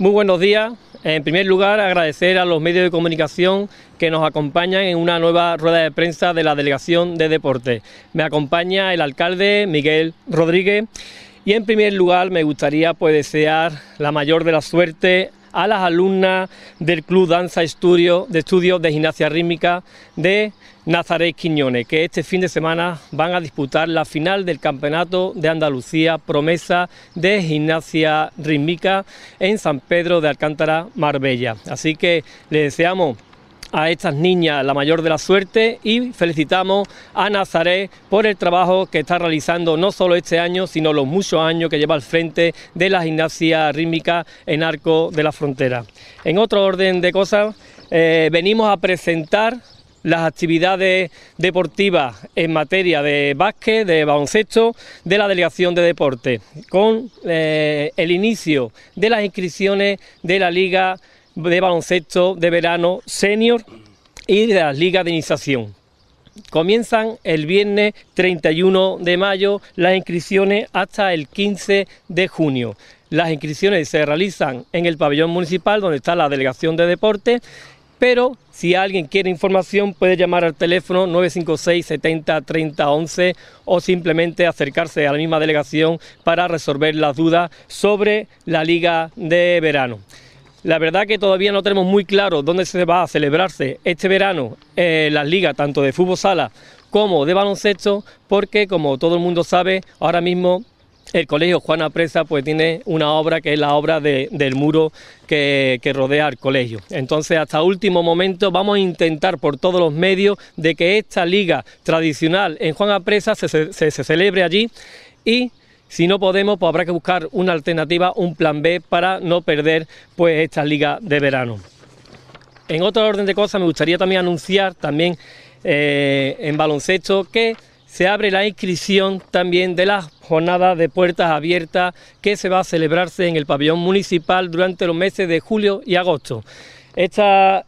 Muy buenos días. En primer lugar, agradecer a los medios de comunicación que nos acompañan en una nueva rueda de prensa de la Delegación de Deporte. Me acompaña el alcalde Miguel Rodríguez y en primer lugar me gustaría pues, desear la mayor de la suerte a las alumnas del Club Danza Estudio, de Estudios de Gimnasia Rítmica de Nazaret Quiñones, que este fin de semana van a disputar la final del Campeonato de Andalucía Promesa de Gimnasia Rítmica en San Pedro de Alcántara, Marbella. Así que les deseamos a estas niñas la mayor de la suerte y felicitamos a Nazaret por el trabajo que está realizando no solo este año, sino los muchos años que lleva al frente de la gimnasia rítmica en Arco de la Frontera. En otro orden de cosas, eh, venimos a presentar las actividades deportivas en materia de básquet, de baloncesto, de la delegación de deporte, con eh, el inicio de las inscripciones de la Liga de baloncesto de verano senior y de las ligas de iniciación. Comienzan el viernes 31 de mayo las inscripciones hasta el 15 de junio. Las inscripciones se realizan en el pabellón municipal donde está la delegación de deporte, pero si alguien quiere información puede llamar al teléfono 956 70 30 11 o simplemente acercarse a la misma delegación para resolver las dudas sobre la liga de verano. La verdad que todavía no tenemos muy claro dónde se va a celebrarse este verano las ligas, tanto de fútbol sala como de baloncesto, porque como todo el mundo sabe, ahora mismo el colegio Juana Presa pues tiene una obra que es la obra del muro que, rodea al colegio. Entonces hasta último momento vamos a intentar por todos los medios de que esta liga tradicional en Juana Presa se, se celebre allí y si no podemos, pues habrá que buscar una alternativa, un plan B para no perder pues esta liga de verano. En otro orden de cosas, me gustaría también anunciar también eh, en baloncesto que se abre la inscripción también de las jornadas de puertas abiertas que se va a celebrarse en el pabellón municipal durante los meses de julio y agosto. Estas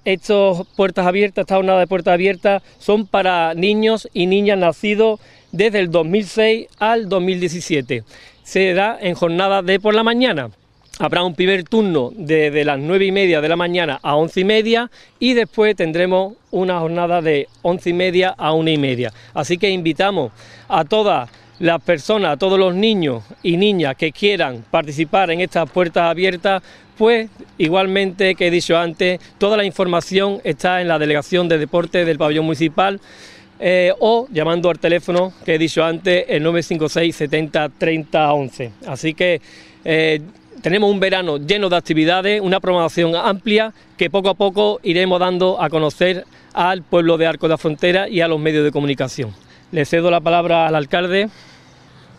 puertas abiertas, esta jornada de puertas abiertas, son para niños y niñas nacidos desde el 2006 al 2017. Se da en jornada de por la mañana. Habrá un primer turno desde las 9 y media de la mañana a 11 y media y después tendremos una jornada de 11 y media a 1 y media. Así que invitamos a todas las personas, a todos los niños y niñas que quieran participar en estas puertas abiertas, pues igualmente que he dicho antes, toda la información está en la Delegación de deportes del Pabellón Municipal. Eh, o llamando al teléfono que he dicho antes, el 956 70 30 11. Así que eh, tenemos un verano lleno de actividades, una programación amplia que poco a poco iremos dando a conocer al pueblo de Arco de la Frontera y a los medios de comunicación. Le cedo la palabra al alcalde.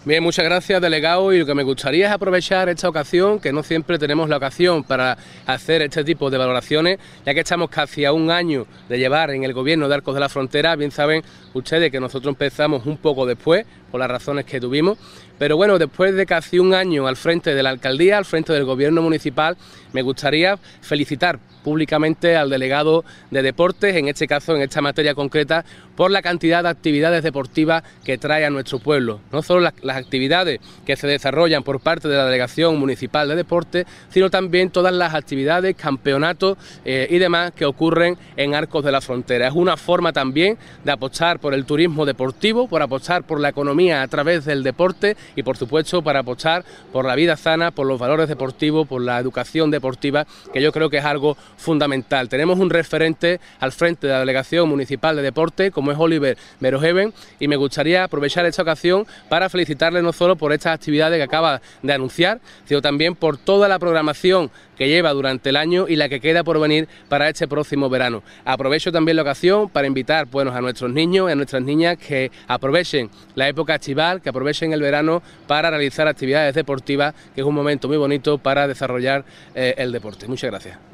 Bien, muchas gracias, delegado. Y lo que me gustaría es aprovechar esta ocasión, que no siempre tenemos la ocasión para hacer este tipo de valoraciones, ya que estamos casi a un año de llevar en el gobierno de Arcos de la Frontera. Bien saben ustedes que nosotros empezamos un poco después, por las razones que tuvimos. Pero bueno, después de casi un año al frente de la alcaldía, al frente del gobierno municipal, me gustaría felicitar públicamente al delegado de deportes, en este caso, en esta materia concreta, por la cantidad de actividades deportivas que trae a nuestro pueblo. No solo las, actividades que se desarrollan por parte de la Delegación Municipal de Deportes, sino también todas las actividades, campeonatos eh, y demás que ocurren en Arcos de la Frontera. Es una forma también de apostar por el turismo deportivo, por apostar por la economía a través del deporte y, por supuesto, para apostar por la vida sana, por los valores deportivos, por la educación deportiva, que yo creo que es algo fundamental. Tenemos un referente al frente de la Delegación Municipal de Deporte, como es Oliver Merojeven, y me gustaría aprovechar esta ocasión para felicitarle no solo por estas actividades que acaba de anunciar, sino también por toda la programación que lleva durante el año y la que queda por venir para este próximo verano. Aprovecho también la ocasión para invitar a nuestros niños y a nuestras niñas que aprovechen la época estival, que aprovechen el verano para realizar actividades deportivas, que es un momento muy bonito para desarrollar eh, el deporte. Muchas gracias.